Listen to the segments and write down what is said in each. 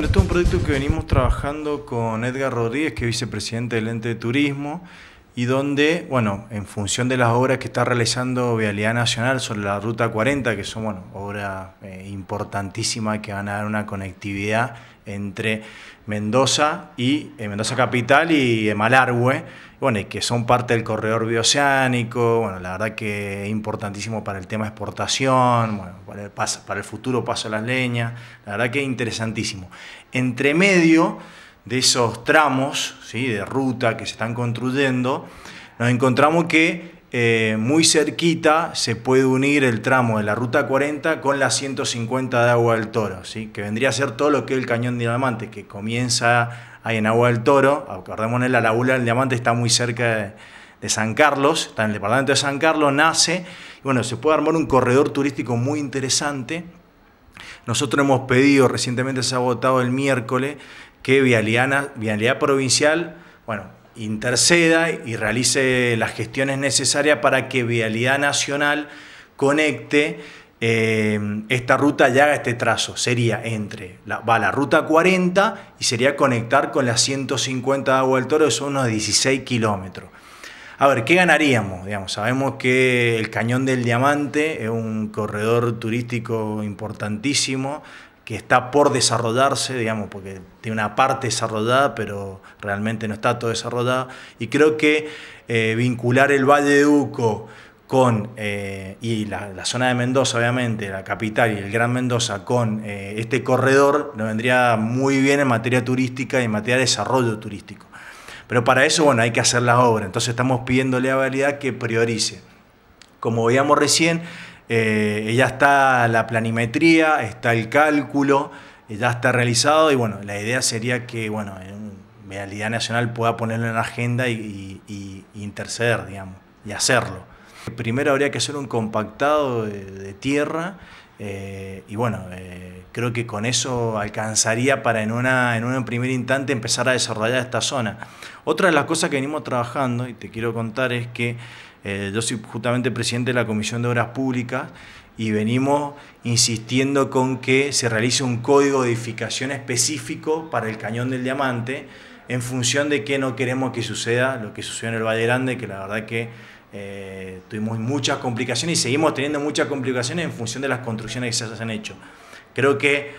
Bueno, este es un proyecto que venimos trabajando con Edgar Rodríguez, que es vicepresidente del ente de turismo, y donde, bueno, en función de las obras que está realizando Vialidad Nacional sobre la Ruta 40, que son, bueno, obras eh, importantísimas que van a dar una conectividad entre Mendoza y eh, Mendoza Capital y Malargüe, bueno, y que son parte del corredor bioceánico, bueno, la verdad que es importantísimo para el tema de exportación, bueno, para, el futuro paso a las leñas, la verdad que es interesantísimo. Entre medio de esos tramos ¿sí? de ruta que se están construyendo, nos encontramos que eh, muy cerquita se puede unir el tramo de la Ruta 40 con la 150 de Agua del Toro, ¿sí? que vendría a ser todo lo que es el Cañón Diamante, que comienza ahí en Agua del Toro. Acordémonos, la laguna del Diamante está muy cerca de, San Carlos, está en el departamento de San Carlos, nace. Y bueno, se puede armar un corredor turístico muy interesante. Nosotros hemos pedido, recientemente se ha votado el miércoles, que Vialiana, Vialidad Provincial, bueno, interceda y realice las gestiones necesarias para que Vialidad Nacional conecte Em, esta ruta ya a este trazo. Sería entre, la, va la ruta 40 y sería conectar con la 150 de Agua del Toro, son unos 16 kilómetros. A ver, ¿qué ganaríamos? Digamos, sabemos que el Cañón del Diamante es un corredor turístico importantísimo que está por desarrollarse, digamos, porque tiene una parte desarrollada, pero realmente no está todo desarrollado. Y creo que eh, vincular el Valle de Uco con, eh, y la, zona de Mendoza, obviamente, la capital y el Gran Mendoza, con eh, este corredor, nos vendría muy bien en materia turística y en materia de desarrollo turístico. Pero para eso, bueno, hay que hacer las obras. Entonces estamos pidiéndole a Validad que priorice. Como veíamos recién, eh, ya está la planimetría, está el cálculo, ya está realizado y bueno, la idea sería que, bueno, Vialidad Nacional pueda ponerlo en la agenda y, y interceder, digamos, y hacerlo. Primero habría que hacer un compactado de, tierra eh, y bueno, eh, creo que con eso alcanzaría para en una, en un primer instante empezar a desarrollar esta zona. Otra de las cosas que venimos trabajando y te quiero contar es que eh, yo soy justamente presidente de la Comisión de Obras Públicas y venimos insistiendo con que se realice un código de edificación específico para el Cañón del Diamante en función de que no queremos que suceda lo que sucedió en el Valle Grande, que la verdad que eh, tuvimos muchas complicaciones y seguimos teniendo muchas complicaciones en función de las construcciones que se han hecho. Creo que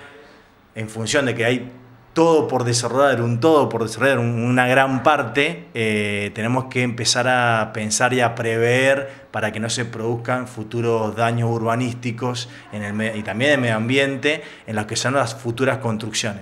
en función de que hay todo por desarrollar, un todo por desarrollar, una gran parte, eh, tenemos que empezar a pensar y a prever para que no se produzcan futuros daños urbanísticos en el, y también de medio ambiente en las que sean las futuras construcciones.